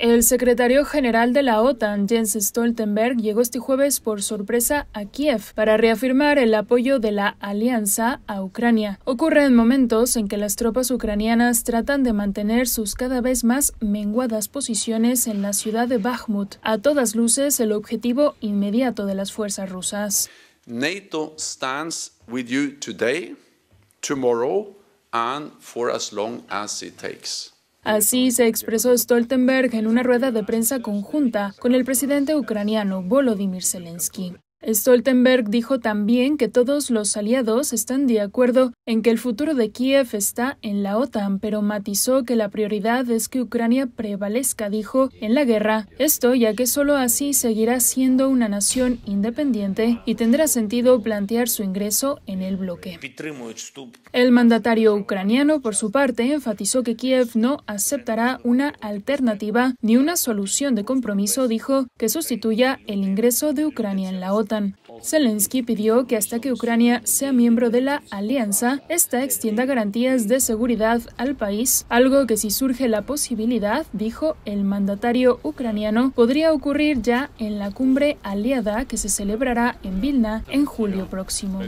El secretario general de la OTAN, Jens Stoltenberg, llegó este jueves por sorpresa a Kiev para reafirmar el apoyo de la alianza a Ucrania. Ocurre en momentos en que las tropas ucranianas tratan de mantener sus cada vez más menguadas posiciones en la ciudad de Bakhmut, a todas luces el objetivo inmediato de las fuerzas rusas. NATO stands with you today, tomorrow and for as long as it takes. Así se expresó Stoltenberg en una rueda de prensa conjunta con el presidente ucraniano Volodymyr Zelensky. Stoltenberg dijo también que todos los aliados están de acuerdo en que el futuro de Kiev está en la OTAN, pero matizó que la prioridad es que Ucrania prevalezca, dijo, en la guerra. Esto ya que solo así seguirá siendo una nación independiente y tendrá sentido plantear su ingreso en el bloque. El mandatario ucraniano, por su parte, enfatizó que Kiev no aceptará una alternativa ni una solución de compromiso, dijo, que sustituya el ingreso de Ucrania en la OTAN. Zelensky pidió que hasta que Ucrania sea miembro de la alianza, esta extienda garantías de seguridad al país, algo que si surge la posibilidad, dijo el mandatario ucraniano, podría ocurrir ya en la cumbre aliada que se celebrará en Vilna en julio próximo.